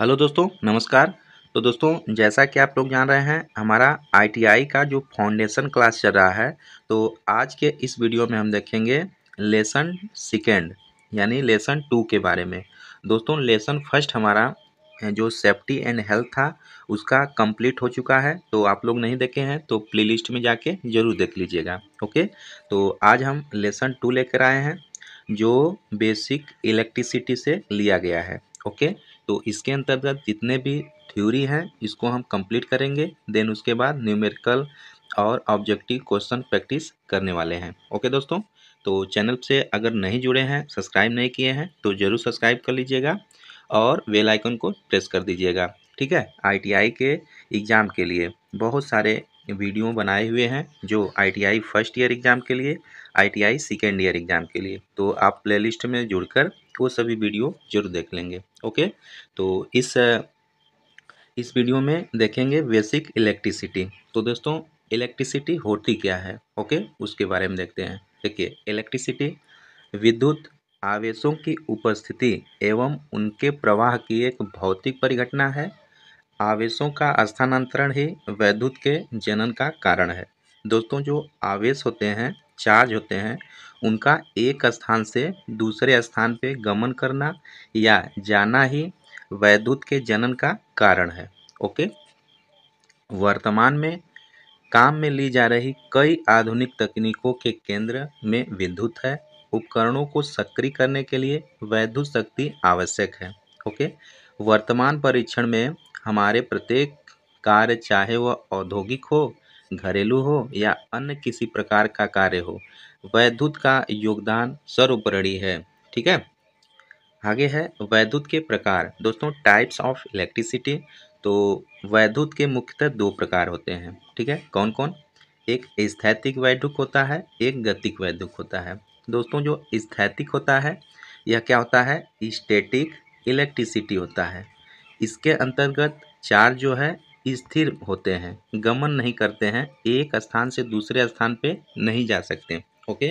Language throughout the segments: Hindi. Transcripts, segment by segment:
हेलो दोस्तों नमस्कार तो दोस्तों जैसा कि आप लोग जान रहे हैं हमारा आईटीआई का जो फाउंडेशन क्लास चल रहा है तो आज के इस वीडियो में हम देखेंगे लेसन सेकेंड यानी लेसन टू के बारे में दोस्तों लेसन फर्स्ट हमारा जो सेफ्टी एंड हेल्थ था उसका कंप्लीट हो चुका है तो आप लोग नहीं देखे हैं तो प्ले में जाके ज़रूर देख लीजिएगा ओके तो आज हम लेसन टू लेकर आए हैं जो बेसिक इलेक्ट्रिसिटी से लिया गया है ओके okay? तो इसके अंतर्गत जितने भी थ्योरी हैं इसको हम कंप्लीट करेंगे देन उसके बाद न्यूमेरिकल और ऑब्जेक्टिव क्वेश्चन प्रैक्टिस करने वाले हैं ओके दोस्तों तो चैनल से अगर नहीं जुड़े हैं सब्सक्राइब नहीं किए हैं तो ज़रूर सब्सक्राइब कर लीजिएगा और वेल आइकन को प्रेस कर दीजिएगा ठीक है आईटीआई के एग्ज़ाम के लिए बहुत सारे वीडियो बनाए हुए हैं जो आईटीआई फर्स्ट ईयर एग्ज़ाम के लिए आईटीआई सेकेंड ईयर एग्ज़ाम के लिए तो आप प्लेलिस्ट में जुड़कर वो सभी वीडियो जरूर देख लेंगे ओके तो इस इस वीडियो में देखेंगे बेसिक इलेक्ट्रिसिटी तो दोस्तों इलेक्ट्रिसिटी होती क्या है ओके उसके बारे में देखते हैं देखिए इलेक्ट्रिसिटी विद्युत आवेशों की उपस्थिति एवं उनके प्रवाह की एक भौतिक परिघटना है आवेशों का स्थानांतरण ही वैद्युत के जनन का कारण है दोस्तों जो आवेश होते हैं चार्ज होते हैं उनका एक स्थान से दूसरे स्थान पे गमन करना या जाना ही वैद्युत के जनन का कारण है ओके वर्तमान में काम में ली जा रही कई आधुनिक तकनीकों के केंद्र में विद्युत है उपकरणों को सक्रिय करने के लिए वैद्युत शक्ति आवश्यक है ओके वर्तमान परीक्षण में हमारे प्रत्येक कार्य चाहे वह औद्योगिक हो घरेलू हो या अन्य किसी प्रकार का कार्य हो वैद्युत का योगदान सर्वोपरि है ठीक है आगे है वैद्युत के प्रकार दोस्तों टाइप्स ऑफ इलेक्ट्रिसिटी तो वैद्युत के मुख्यतः दो प्रकार होते हैं ठीक है कौन कौन एक स्थैतिक वैद्युक होता है एक गतिक वैद्युक होता है दोस्तों जो स्थैतिक होता है यह क्या होता है स्टेटिक इलेक्ट्रिसिटी होता है इसके अंतर्गत चार्ज जो है स्थिर होते हैं गमन नहीं करते हैं एक स्थान से दूसरे स्थान पे नहीं जा सकते ओके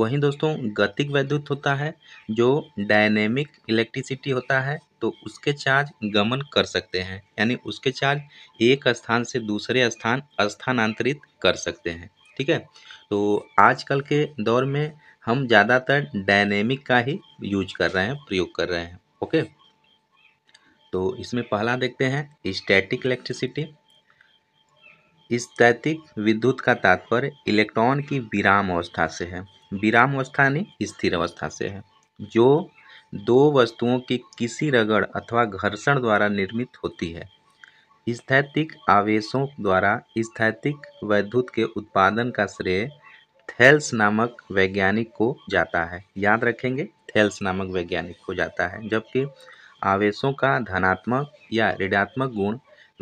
वहीं दोस्तों गतिक वैद्युत होता है जो डायनेमिक इलेक्ट्रिसिटी होता है तो उसके चार्ज गमन कर सकते हैं यानी उसके चार्ज एक स्थान से दूसरे स्थान स्थानांतरित कर सकते हैं ठीक है तो आजकल के दौर में हम ज़्यादातर डायनेमिक का ही यूज कर रहे हैं प्रयोग कर रहे हैं ओके तो इसमें पहला देखते हैं स्टैटिक इलेक्ट्रिसिटी स्थैतिक विद्युत का तात्पर्य इलेक्ट्रॉन की विराम अवस्था से है विराम अवस्था यानी स्थिर अवस्था से है जो दो वस्तुओं की किसी रगड़ अथवा घर्षण द्वारा निर्मित होती है स्थैतिक आवेशों द्वारा स्थैतिक वैद्युत के उत्पादन का श्रेय थेल्स नामक वैज्ञानिक को जाता है याद रखेंगे थेल्स नामक वैज्ञानिक को जाता है जबकि आवेशों का धनात्मक या ऋणात्मक गुण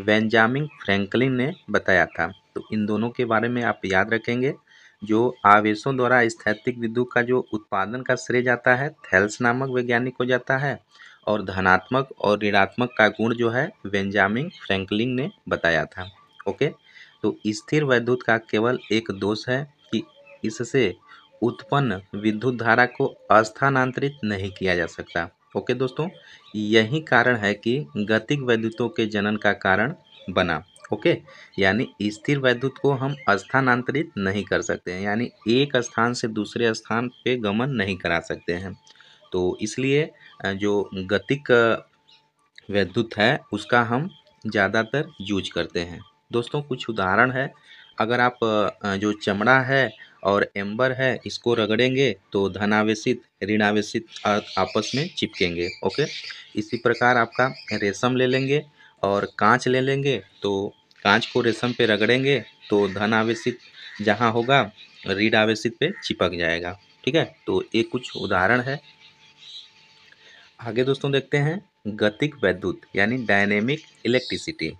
बेंजामिन फ्रैंकलिन ने बताया था तो इन दोनों के बारे में आप याद रखेंगे जो आवेशों द्वारा स्थैतिक विद्युत का जो उत्पादन का श्रेय जाता है थैल्स नामक वैज्ञानिक को जाता है और धनात्मक और ऋणात्मक का गुण जो है बेंजामिन फ्रैंकलिन ने बताया था ओके तो स्थिर वैद्युत का केवल एक दोष है कि इससे उत्पन्न विद्युत धारा को स्थानांतरित नहीं किया जा सकता ओके दोस्तों यही कारण है कि गतिक वैद्युतों के जनन का कारण बना ओके यानी स्थिर वैद्युत को हम स्थानांतरित नहीं कर सकते हैं यानी एक स्थान से दूसरे स्थान पे गमन नहीं करा सकते हैं तो इसलिए जो गतिक वैद्युत है उसका हम ज़्यादातर यूज करते हैं दोस्तों कुछ उदाहरण है अगर आप जो चमड़ा है और एम्बर है इसको रगड़ेंगे तो धनावेशित ऋणावेशित आपस में चिपकेंगे ओके इसी प्रकार आपका रेशम ले लेंगे और कांच ले लेंगे तो कांच को रेशम पे रगड़ेंगे तो धन जहाँ होगा ऋण आवेशित पे चिपक जाएगा ठीक है तो ये कुछ उदाहरण है आगे दोस्तों देखते हैं गतिक वैद्युत यानी डायनेमिक इलेक्ट्रिसिटी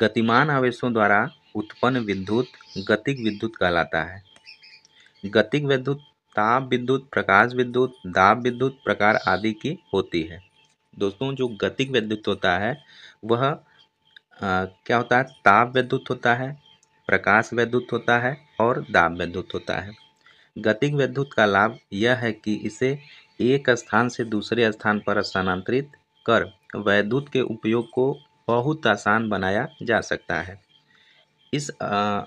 गतिमान आवेशों द्वारा उत्पन्न विद्युत गतिक विद्युत कहलाता है गतिक विद्युत ताप विद्युत प्रकाश विद्युत दाब विद्युत प्रकार आदि की होती है दोस्तों जो गतिक विद्युत होता है वह आ, क्या होता है ताप विद्युत होता है प्रकाश विद्युत होता है और दाब विद्युत होता है गतिक विद्युत का लाभ यह है कि इसे एक स्थान से दूसरे स्थान पर स्थानांतरित कर वैद्युत के उपयोग को बहुत आसान बनाया जा सकता है इस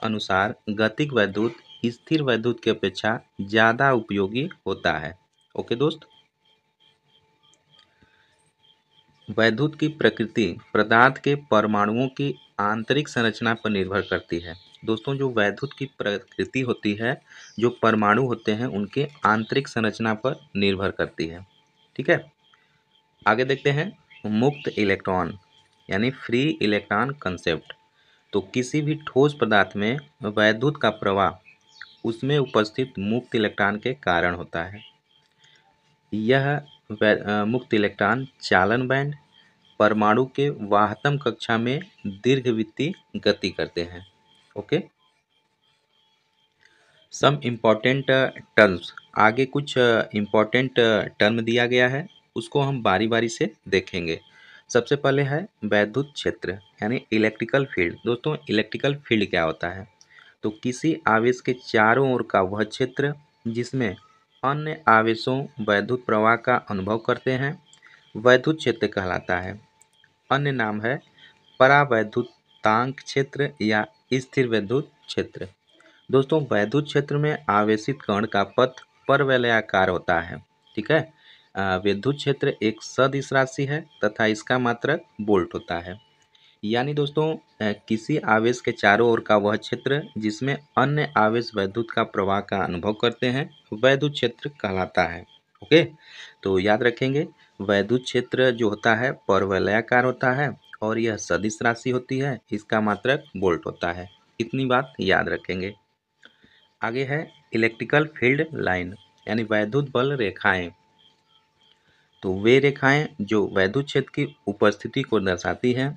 अनुसार गतिक वैद्युत स्थिर वैद्युत की अपेक्षा ज़्यादा उपयोगी होता है ओके दोस्त वैद्युत की प्रकृति पदार्थ के परमाणुओं की आंतरिक संरचना पर निर्भर करती है दोस्तों जो वैद्युत की प्रकृति होती है जो परमाणु होते हैं उनके आंतरिक संरचना पर निर्भर करती है ठीक है आगे देखते हैं मुक्त इलेक्ट्रॉन यानी फ्री इलेक्ट्रॉन कंसेप्ट तो किसी भी ठोस पदार्थ में वैद्युत का प्रवाह उसमें उपस्थित मुक्त इलेक्ट्रॉन के कारण होता है यह मुक्त इलेक्ट्रॉन चालन बैंड परमाणु के वाहतम कक्षा में वित्तीय गति करते हैं ओके सम इम्पॉर्टेंट टर्म्स आगे कुछ इम्पॉर्टेंट टर्म दिया गया है उसको हम बारी बारी से देखेंगे सबसे पहले है वैद्युत क्षेत्र यानी इलेक्ट्रिकल फील्ड दोस्तों इलेक्ट्रिकल फील्ड क्या होता है तो किसी आवेश के चारों ओर का वह क्षेत्र जिसमें अन्य आवेशों वैद्युत प्रवाह का अनुभव करते हैं वैद्युत क्षेत्र कहलाता है अन्य नाम है परावैद्युतांक क्षेत्र या स्थिर वैद्युत क्षेत्र दोस्तों वैद्युत क्षेत्र में आवेशित कण का पथ परवलयाकार होता है ठीक है विद्युत क्षेत्र एक सदिश राशि है तथा इसका मात्रक बोल्ट होता है यानी दोस्तों किसी आवेश के चारों ओर का वह क्षेत्र जिसमें अन्य आवेश वैद्युत का प्रवाह का अनुभव करते हैं वैद्युत क्षेत्र कहलाता है ओके तो याद रखेंगे वैद्युत क्षेत्र जो होता है परवलयाकार होता है और यह सदिश राशि होती है इसका मात्रक बोल्ट होता है इतनी बात याद रखेंगे आगे है इलेक्ट्रिकल फील्ड लाइन यानी वैद्युत बल रेखाएँ तो वे रेखाएँ जो वैद्युत क्षेत्र की उपस्थिति को दर्शाती हैं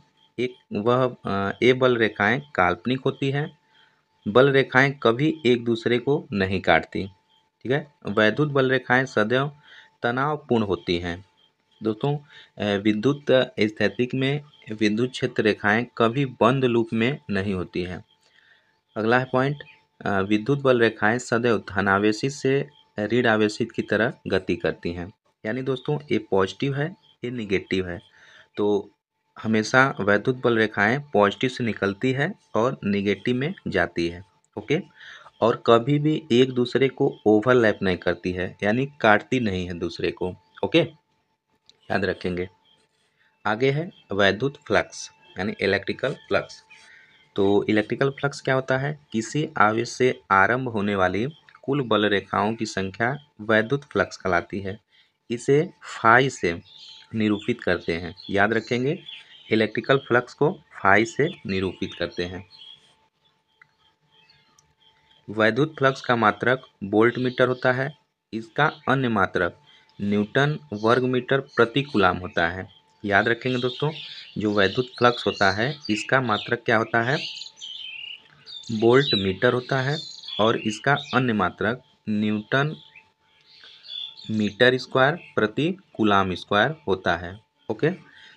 एक वह ये बल रेखाएँ काल्पनिक होती हैं बल रेखाएँ कभी एक दूसरे को नहीं काटती ठीक है वैद्युत बल रेखाएँ सदैव तनावपूर्ण होती हैं दोस्तों विद्युत स्थैतिक में विद्युत क्षेत्र रेखाएं कभी बंद लूप में नहीं होती हैं अगला है पॉइंट विद्युत बल रेखाएं सदैव धनावेशित से ऋण आवेशित की तरह गति करती हैं यानी दोस्तों ये पॉजिटिव है ये निगेटिव है तो हमेशा वैद्युत बल रेखाएं पॉजिटिव से निकलती है और निगेटिव में जाती है ओके और कभी भी एक दूसरे को ओवरलैप नहीं करती है यानी काटती नहीं है दूसरे को ओके याद रखेंगे आगे है वैद्युत फ्लक्स यानी इलेक्ट्रिकल फ्लक्स तो इलेक्ट्रिकल फ्लक्स क्या होता है किसी आवेश से आरंभ होने वाली कुल बल रेखाओं की संख्या वैद्युत फ्लक्स कहलाती है इसे फाई से निरूपित करते हैं याद रखेंगे इलेक्ट्रिकल फ्लक्स को फाई से निरूपित करते हैं वैद्युत फ्लक्स का मात्रक बोल्ट मीटर होता है इसका अन्य मात्रक न्यूटन वर्ग मीटर प्रति गुलाम होता है याद रखेंगे दोस्तों जो वैद्युत फ्लक्स होता है इसका मात्रक क्या होता है बोल्ट मीटर होता है और इसका अन्य मात्रक न्यूटन मीटर स्क्वायर प्रति कुलाम स्क्वायर होता है ओके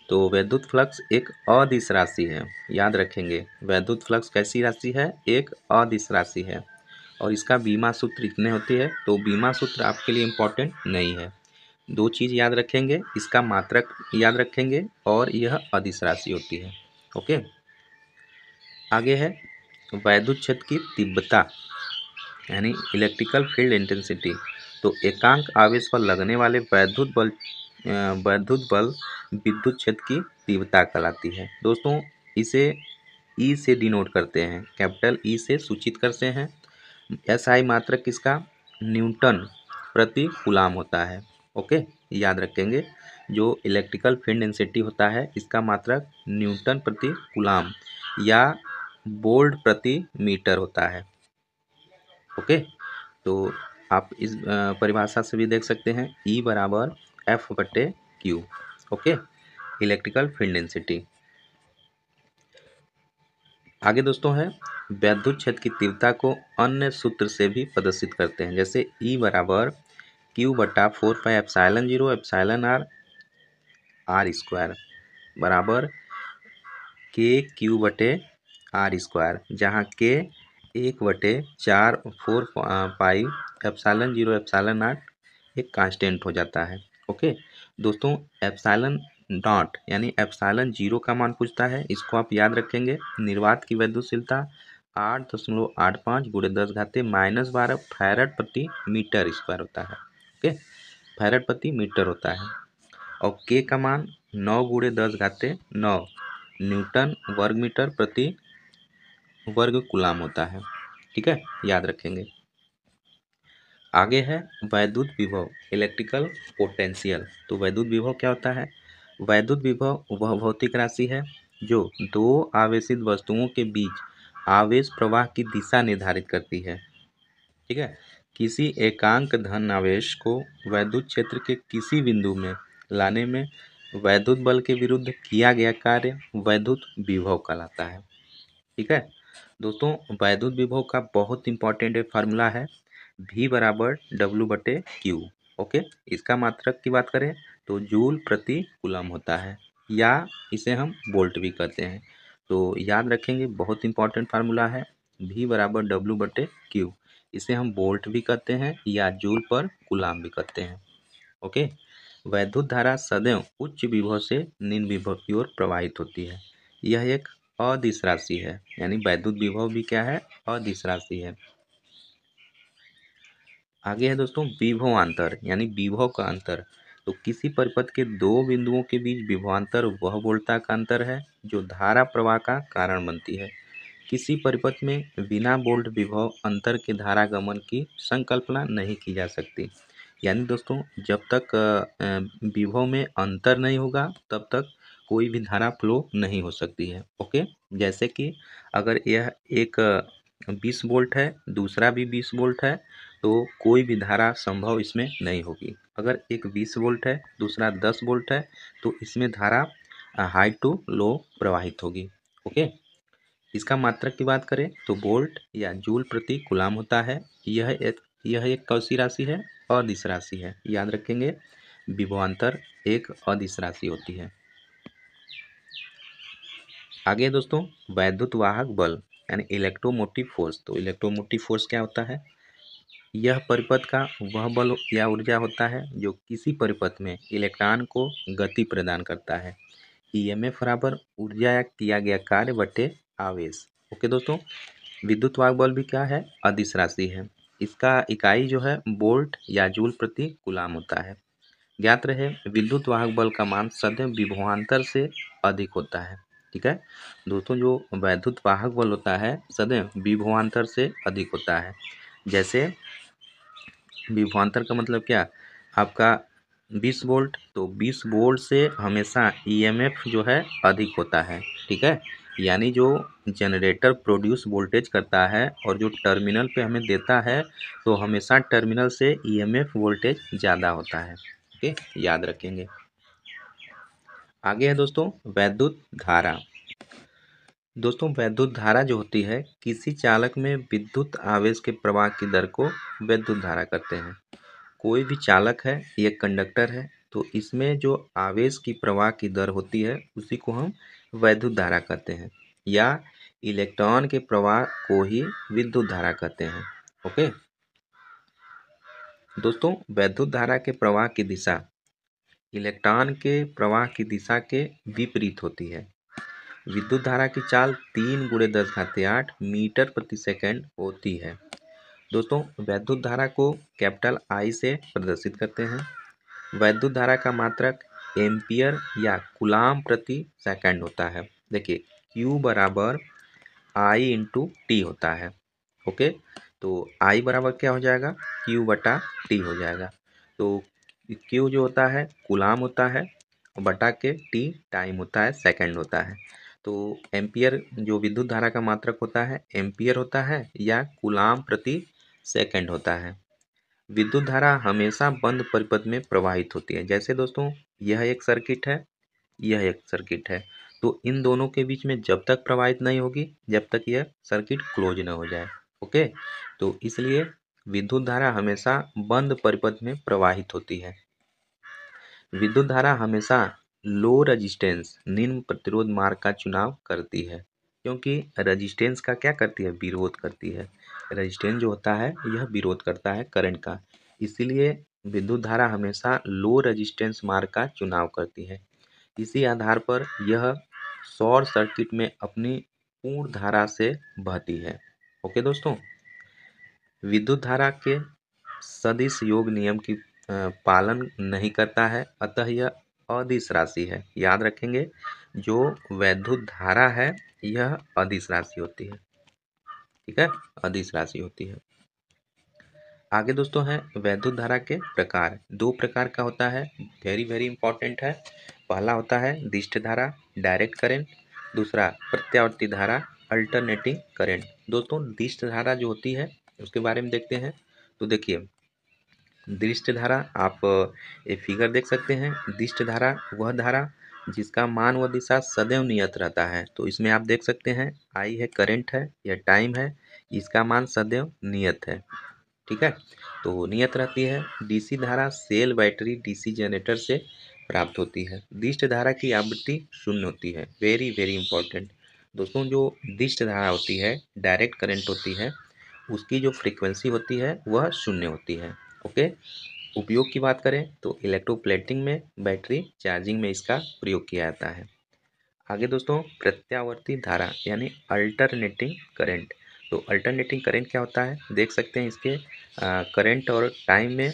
तो वैद्युत फ्लक्स एक अदिश राशि है याद रखेंगे वैद्युत फ्लक्स कैसी राशि है एक अदिश राशि है और इसका बीमा सूत्र इतने होती है तो बीमा सूत्र आपके लिए इम्पोर्टेंट नहीं है दो चीज़ याद रखेंगे इसका मात्रक याद रखेंगे और यह अधिस राशि होती है ओके आगे है वैद्युत क्षेत्र की तीव्रता यानी इलेक्ट्रिकल फील्ड इंटेंसिटी तो एकांक आवेश पर लगने वाले वैद्युत बल वैद्युत बल विद्युत क्षेत्र की तीव्रता कहलाती है दोस्तों इसे ई e से डिनोट करते हैं कैपिटल ई e से सूचित करते हैं एस आई मात्र किसका न्यूटन प्रति गुलाम होता है ओके याद रखेंगे जो इलेक्ट्रिकल फील्ड डेंसिटी होता है इसका मात्रक न्यूटन प्रति गुलाम या बोल्ड प्रति मीटर होता है ओके तो आप इस परिभाषा से भी देख सकते हैं ई e बराबर एफ बटे Q okay electrical field density आगे दोस्तों है वैद्युत क्षेत्र की तीव्रता को अन्य सूत्र से भी प्रदर्शित करते हैं जैसे ई e बराबर क्यू बटा four pi epsilon zero epsilon R R square बराबर के क्यू बटे आर स्क्वायर जहाँ के एक बटे चार four pi epsilon zero epsilon आठ एक कांस्टेंट हो जाता है ओके दोस्तों एप्सालन डॉट यानी एप्सालन जीरो का मान पूछता है इसको आप याद रखेंगे निर्वात की वैद्यशीलता आठ दशमलव आठ पाँच गुड़े दस घाते माइनस बारह फैरट प्रति मीटर स्क्वायर होता है ओके फैरट प्रति मीटर होता है और के का मान नौ गुड़े दस घाते नौ न्यूटन वर्ग मीटर प्रति वर्ग गुलाम होता है ठीक है याद रखेंगे आगे है वैद्युत विभव इलेक्ट्रिकल पोटेंशियल तो वैद्युत विभव क्या होता है वैद्युत विभव वह भौतिक राशि है जो दो आवेशित वस्तुओं के बीच आवेश प्रवाह की दिशा निर्धारित करती है ठीक है किसी एकांक धन आवेश को वैद्युत क्षेत्र के किसी बिंदु में लाने में वैद्युत बल के विरुद्ध किया गया कार्य वैद्युत विभव कहलाता है ठीक है दोस्तों वैद्युत विभव का बहुत इंपॉर्टेंट एक फार्मूला है भी बराबर डब्लू बटे क्यू ओके इसका मात्रक की बात करें तो जूल प्रति कुलम होता है या इसे हम बोल्ट भी कहते हैं तो याद रखेंगे बहुत इंपॉर्टेंट फार्मूला है भी बराबर डब्लू बटे क्यू इसे हम बोल्ट भी कहते हैं या जूल पर गुलाम भी कहते हैं ओके वैद्युत धारा सदैव उच्च विभव से निम्न विभव की ओर प्रवाहित होती है यह एक अदिश राशि है यानी वैद्युत विभव भी क्या है अदिश राशि है आगे है दोस्तों अंतर यानी विभव का अंतर तो किसी परिपथ के दो बिंदुओं के बीच विभवान्तर वह वोल्टता का अंतर है जो धारा प्रवाह का कारण बनती है किसी परिपथ में बिना बोल्ट विभव अंतर के धारागमन की संकल्पना नहीं की जा सकती यानी दोस्तों जब तक विभव में अंतर नहीं होगा तब तक कोई भी धारा फ्लो नहीं हो सकती है ओके जैसे कि अगर यह एक बीस बोल्ट है दूसरा भी बीस बोल्ट है तो कोई भी धारा संभव इसमें नहीं होगी अगर एक बीस वोल्ट है दूसरा दस वोल्ट है तो इसमें धारा हाई टू लो प्रवाहित होगी ओके इसका मात्रक की बात करें तो वोल्ट या जूल प्रति गुलाम होता है यह एक यह एक कौशी राशि है दिश राशि है याद रखेंगे विभवान्तर एक दिश राशि होती है आगे दोस्तों वैद्युत वाहक बल यानी इलेक्ट्रोमोटिव फोर्स तो इलेक्ट्रोमोटिव फोर्स क्या होता है यह परिपथ का वह बल या ऊर्जा होता है जो किसी परिपथ में इलेक्ट्रॉन को गति प्रदान करता है ई एम एफ बराबर ऊर्जा या किया गया कार्य बटे आवेश ओके दोस्तों विद्युत वाक बल भी क्या है अदिश राशि है इसका इकाई जो है बोल्ट या जूल प्रति गुलाम होता है ज्ञात रहे विद्युत वाहक बल का मान सदैव विभवान्तर से अधिक होता है ठीक है दोस्तों जो वैद्युत वाहक बल होता है सदैव विभवान्तर से अधिक होता है जैसे विभवांतर का मतलब क्या आपका 20 वोल्ट तो 20 वोल्ट से हमेशा ईएमएफ e जो है अधिक होता है ठीक है यानी जो जनरेटर प्रोड्यूस वोल्टेज करता है और जो टर्मिनल पे हमें देता है तो हमेशा टर्मिनल से ईएमएफ e वोल्टेज ज़्यादा होता है ओके याद रखेंगे आगे है दोस्तों वैद्युत धारा दोस्तों वैद्युत धारा जो होती है किसी चालक में विद्युत आवेश के प्रवाह की दर को वैद्युत धारा करते हैं कोई भी चालक है या कंडक्टर है तो इसमें जो आवेश की प्रवाह की दर होती है उसी को हम वैद्युत धारा कहते हैं या इलेक्ट्रॉन के प्रवाह को ही विद्युत धारा कहते हैं ओके दोस्तों वैद्युत धारा के प्रवाह की दिशा इलेक्ट्रॉन के प्रवाह की दिशा के विपरीत होती है विद्युत धारा की चाल तीन गुड़े दस घाते आठ मीटर प्रति सेकंड होती है दोस्तों वैद्युत धारा को कैपिटल आई से प्रदर्शित करते हैं वैद्युत धारा का मात्रक एम्पियर या गुलाम प्रति सेकंड होता है देखिए क्यू बराबर आई इंटू टी होता है ओके तो आई बराबर क्या हो जाएगा क्यू बटा टी हो जाएगा तो क्यू जो होता है गुलाम होता है बटा के टी टाइम होता है सेकंड होता है तो एम्पियर जो विद्युत धारा का मात्रक होता है एम्पियर होता है या कुलाम प्रति सेकंड होता है विद्युत धारा हमेशा बंद परिपथ में प्रवाहित होती है जैसे दोस्तों यह एक सर्किट है यह एक सर्किट है तो इन दोनों के बीच में जब तक प्रवाहित नहीं होगी जब तक यह सर्किट क्लोज न हो जाए ओके तो इसलिए विद्युत धारा हमेशा बंद परिपथ में प्रवाहित होती है विद्युत धारा हमेशा लो रजिस्टेंस निम्न प्रतिरोध मार्ग का चुनाव करती है क्योंकि रजिस्टेंस का क्या करती है विरोध करती है रजिस्टेंस जो होता है यह विरोध करता है करंट का इसीलिए विद्युत धारा हमेशा लो रजिस्टेंस मार्ग का चुनाव करती है इसी आधार पर यह शॉर्ट सर्किट में अपनी पूर्ण धारा से बहती है ओके दोस्तों विद्युत धारा के सदिश योग नियम की पालन नहीं करता है अतः यह अधिस राशि है याद रखेंगे जो वैद्युत धारा है यह अधिस राशि होती है ठीक है अधिस राशि होती है आगे दोस्तों है वैद्युत धारा के प्रकार दो प्रकार का होता है वेरी वेरी इंपॉर्टेंट है पहला होता है दिष्ट धारा डायरेक्ट करेंट दूसरा प्रत्यावर्ती धारा अल्टरनेटिंग करेंट दोस्तों दिष्ट धारा जो होती है उसके बारे में देखते हैं तो देखिए दृष्ट धारा आप ये फिगर देख सकते हैं दृष्ट धारा वह धारा जिसका मान व दिशा सदैव नियत रहता है तो इसमें आप देख सकते हैं आई है करंट है या टाइम है इसका मान सदैव नियत है ठीक है तो नियत रहती है डीसी धारा सेल बैटरी डीसी जनरेटर से प्राप्त होती है दिष्ट धारा की आवृत्ति शून्य होती है वेरी वेरी इंपॉर्टेंट दोस्तों जो दिष्ट धारा होती है डायरेक्ट करंट होती है उसकी जो फ्रीक्वेंसी होती है वह शून्य होती है ओके उपयोग की बात करें तो इलेक्ट्रोप्लेटिंग में बैटरी चार्जिंग में इसका प्रयोग किया जाता है आगे दोस्तों प्रत्यावर्ती धारा यानी अल्टरनेटिंग करंट तो अल्टरनेटिंग करंट क्या होता है देख सकते हैं इसके करंट और टाइम में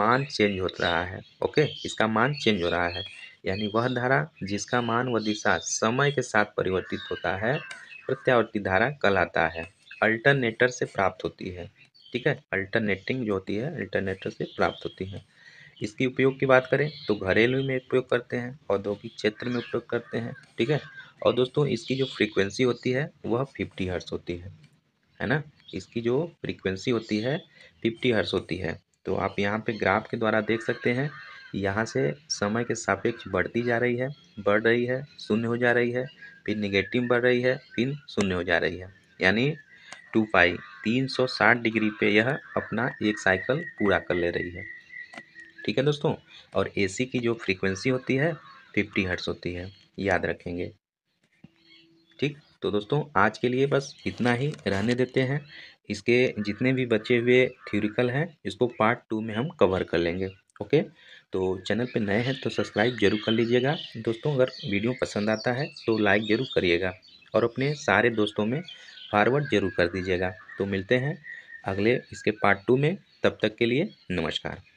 मान चेंज हो रहा है ओके इसका मान चेंज हो रहा है यानी वह धारा जिसका मान व दिशा समय के साथ परिवर्तित होता है प्रत्यावर्ती धारा कहलाता है अल्टरनेटर से प्राप्त होती है ठीक है अल्टरनेटिंग जो होती है अल्टरनेटर से प्राप्त होती है इसकी उपयोग की बात करें तो घरेलू में उपयोग करते हैं औद्योगिक क्षेत्र में उपयोग करते हैं ठीक है और दोस्तों इसकी जो फ्रीक्वेंसी होती है वह फिफ्टी हर्स होती है है ना इसकी जो फ्रीक्वेंसी होती है फिफ्टी हर्स होती है तो आप यहाँ पे ग्राफ के द्वारा देख सकते हैं यहाँ से समय के सापेक्ष बढ़ती जा रही है बढ़ रही है शून्य हो जा रही है फिर निगेटिव बढ़ रही है फिर शून्य हो जा रही है यानी टू पाई तीन सौ साठ डिग्री पे यह अपना एक साइकिल पूरा कर ले रही है ठीक है दोस्तों और एसी की जो फ्रीक्वेंसी होती है फिफ्टी हर्ट्स होती है याद रखेंगे ठीक तो दोस्तों आज के लिए बस इतना ही रहने देते हैं इसके जितने भी बचे हुए थ्योरिकल हैं इसको पार्ट टू में हम कवर कर लेंगे ओके तो चैनल पे नए हैं तो सब्सक्राइब जरूर कर लीजिएगा दोस्तों अगर वीडियो पसंद आता है तो लाइक ज़रूर करिएगा और अपने सारे दोस्तों में फॉरवर्ड ज़रूर कर दीजिएगा तो मिलते हैं अगले इसके पार्ट टू में तब तक के लिए नमस्कार